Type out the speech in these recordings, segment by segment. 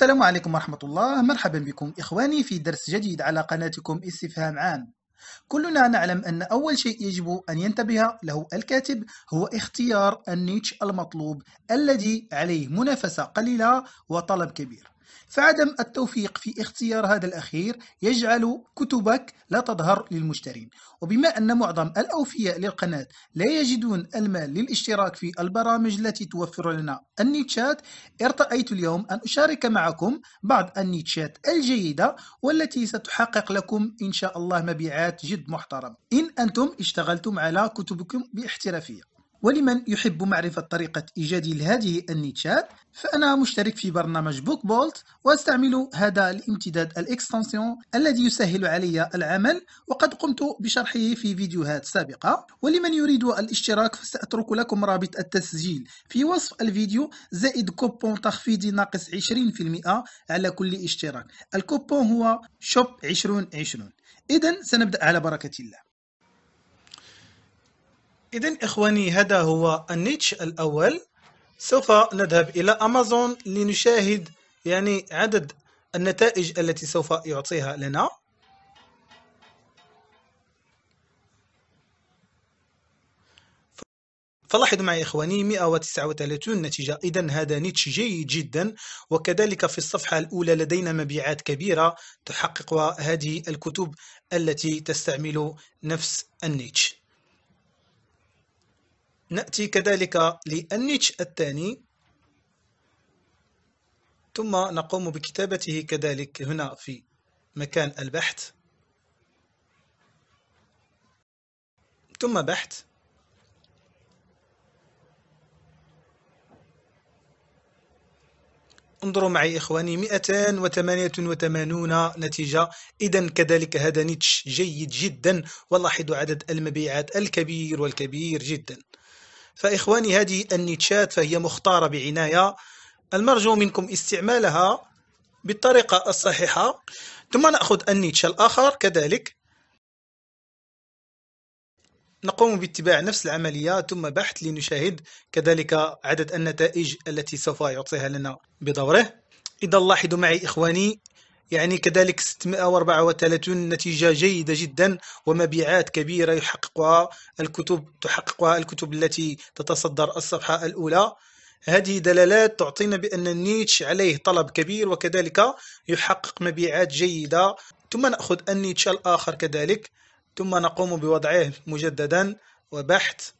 السلام عليكم ورحمة الله مرحبا بكم إخواني في درس جديد على قناتكم استفهام عام كلنا نعلم أن أول شيء يجب أن ينتبه له الكاتب هو اختيار النيتش المطلوب الذي عليه منافسة قليلة وطلب كبير فعدم التوفيق في اختيار هذا الأخير يجعل كتبك لا تظهر للمشترين وبما أن معظم الأوفياء للقناة لا يجدون المال للاشتراك في البرامج التي توفر لنا النيتشات ارتأيت اليوم أن أشارك معكم بعض النيتشات الجيدة والتي ستحقق لكم إن شاء الله مبيعات جد محترمة إن أنتم اشتغلتم على كتبكم باحترافية ولمن يحب معرفة طريقة إيجاد هذه النيتشات فأنا مشترك في برنامج بوك بولت وأستعمل هذا الامتداد الإكستنسيون الذي يسهل علي العمل وقد قمت بشرحه في فيديوهات سابقة ولمن يريد الاشتراك فسأترك لكم رابط التسجيل في وصف الفيديو زائد كوبون تخفيضي ناقص 20% على كل اشتراك الكوبون هو شوب 2020 إذا سنبدأ على بركة الله إذا إخواني هذا هو النيتش الأول سوف نذهب إلى أمازون لنشاهد يعني عدد النتائج التي سوف يعطيها لنا فلاحظوا معي إخواني 139 نتيجة إذا هذا نيتش جيد جدا وكذلك في الصفحة الأولى لدينا مبيعات كبيرة تحقق هذه الكتب التي تستعمل نفس النيتش نأتي كذلك للنيتش الثاني ثم نقوم بكتابته كذلك هنا في مكان البحث ثم بحث انظروا معي إخواني 288 نتيجة إذا كذلك هذا نيتش جيد جدا ولاحظوا عدد المبيعات الكبير والكبير جدا فإخواني هذه النيتشات فهي مختارة بعناية المرجو منكم استعمالها بالطريقة الصحيحة ثم نأخذ النيتش الآخر كذلك نقوم باتباع نفس العملية ثم بحث لنشاهد كذلك عدد النتائج التي سوف يعطيها لنا بدوره إذا لاحظوا معي إخواني يعني كذلك 634 نتيجة جيدة جدا ومبيعات كبيرة يحققها الكتب تحققها الكتب التي تتصدر الصفحة الأولى هذه دلالات تعطينا بأن النيتش عليه طلب كبير وكذلك يحقق مبيعات جيدة ثم نأخذ النيتش الآخر كذلك ثم نقوم بوضعه مجددا وبحث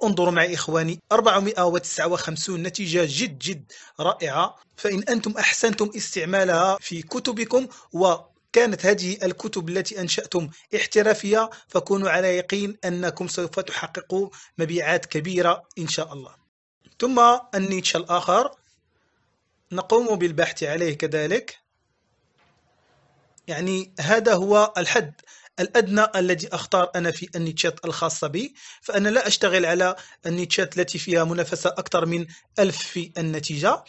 فانظروا معي إخواني 459 نتيجة جد جد رائعة فإن أنتم أحسنتم استعمالها في كتبكم و كانت هذه الكتب التي أنشأتم احترافية فكونوا على يقين أنكم سوف تحققوا مبيعات كبيرة إن شاء الله ثم النيتش الآخر نقوم بالبحث عليه كذلك يعني هذا هو الحد الأدنى الذي أختار أنا في النيتشات الخاصة بي فأنا لا أشتغل على النيتشات التي فيها منافسة أكثر من ألف في النتيجة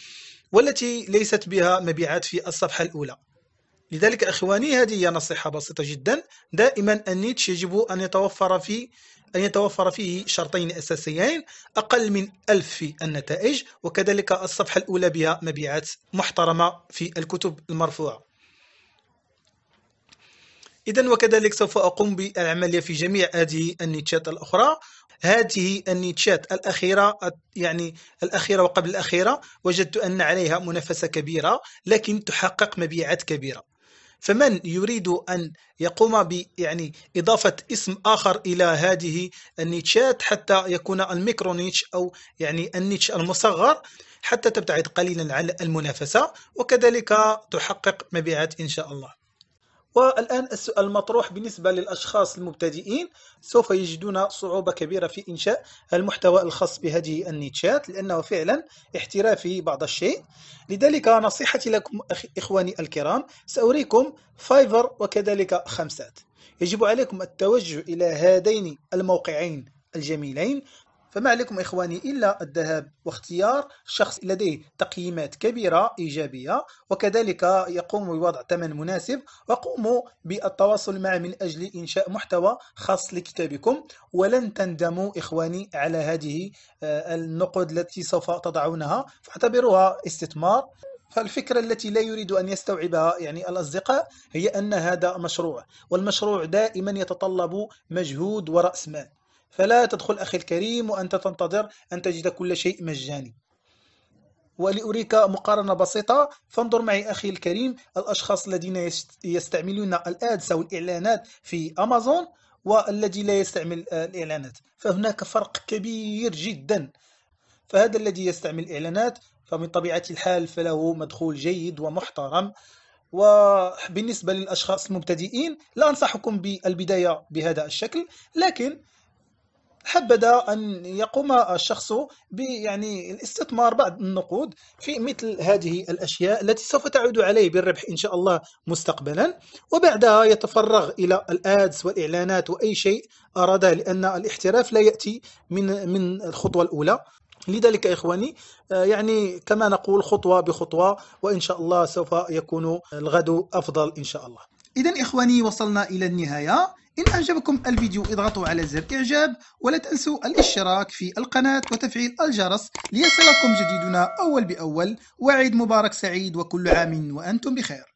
والتي ليست بها مبيعات في الصفحة الأولى لذلك أخواني هذه هي نصيحة بسيطة جدا دائما النيتش يجب أن يتوفر في أن يتوفر فيه شرطين أساسيين أقل من ألف في النتائج وكذلك الصفحة الأولى بها مبيعات محترمة في الكتب المرفوعة إذا وكذلك سوف أقوم بالعملية في جميع هذه النيتشات الأخرى هذه النيتشات الأخيرة يعني الأخيرة وقبل الأخيرة وجدت أن عليها منافسة كبيرة لكن تحقق مبيعات كبيرة فمن يريد أن يقوم ب يعني إضافة اسم آخر إلى هذه النيتشات حتى يكون الميكرو نيتش أو يعني النيتش المصغر حتى تبتعد قليلا عن المنافسة وكذلك تحقق مبيعات إن شاء الله والآن السؤال المطروح بالنسبة للأشخاص المبتدئين سوف يجدون صعوبة كبيرة في إنشاء المحتوى الخاص بهذه النيتشات لأنه فعلا احترافي بعض الشيء لذلك نصيحتي لكم إخواني الكرام سأريكم فايفر وكذلك خمسات يجب عليكم التوجه إلى هذين الموقعين الجميلين فما عليكم إخواني إلا الذهاب واختيار شخص لديه تقييمات كبيرة إيجابية وكذلك يقوم بوضع ثمن مناسب وقوموا بالتواصل معه من أجل إنشاء محتوى خاص لكتابكم ولن تندموا إخواني على هذه آه، النقود التي سوف تضعونها فاعتبروها استثمار فالفكرة التي لا يريد أن يستوعبها يعني الأصدقاء هي أن هذا مشروع والمشروع دائما يتطلب مجهود ورأس مال فلا تدخل أخي الكريم وأنت تنتظر أن تجد كل شيء مجاني ولأريك مقارنة بسيطة فانظر معي أخي الكريم الأشخاص الذين يستعملون الأدس أو الإعلانات في أمازون والذي لا يستعمل آه، الإعلانات فهناك فرق كبير جدا فهذا الذي يستعمل الإعلانات فمن طبيعة الحال فله مدخول جيد ومحترم وبالنسبة للأشخاص المبتدئين لا أنصحكم بالبداية بهذا الشكل لكن حبذا ان يقوم الشخص بيعني الاستثمار بعض النقود في مثل هذه الاشياء التي سوف تعود عليه بالربح ان شاء الله مستقبلا وبعدها يتفرغ الى الادز والاعلانات واي شيء اراده لان الاحتراف لا ياتي من من الخطوه الاولى لذلك إخواني آه، يعني كما نقول خطوة بخطوة وإن شاء الله سوف يكون الغد أفضل إن شاء الله إذا إخواني وصلنا إلى النهاية إن أعجبكم الفيديو اضغطوا على زر إعجاب ولا تنسوا الاشتراك في القناة وتفعيل الجرس ليصلكم جديدنا أول بأول وعيد مبارك سعيد وكل عام وأنتم بخير